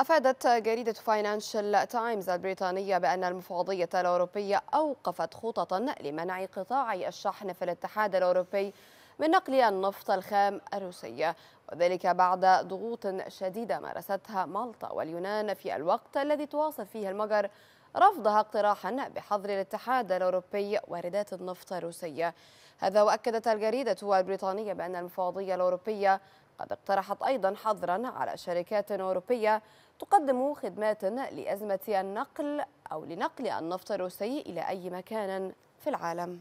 أفادت جريدة فاينانشال تايمز البريطانية بأن المفوضية الأوروبية أوقفت خططا لمنع قطاع الشحن في الاتحاد الأوروبي من نقل النفط الخام الروسي وذلك بعد ضغوط شديدة مارستها مالطا واليونان في الوقت الذي تواصل فيه المجر رفضها اقتراحا بحظر الاتحاد الأوروبي واردات النفط الروسية هذا وأكدت الجريدة البريطانية بأن المفوضية الأوروبية قد اقترحت أيضا حظرا على شركات أوروبية تقدم خدمات لأزمة النقل أو لنقل النفط الروسي إلى أي مكان في العالم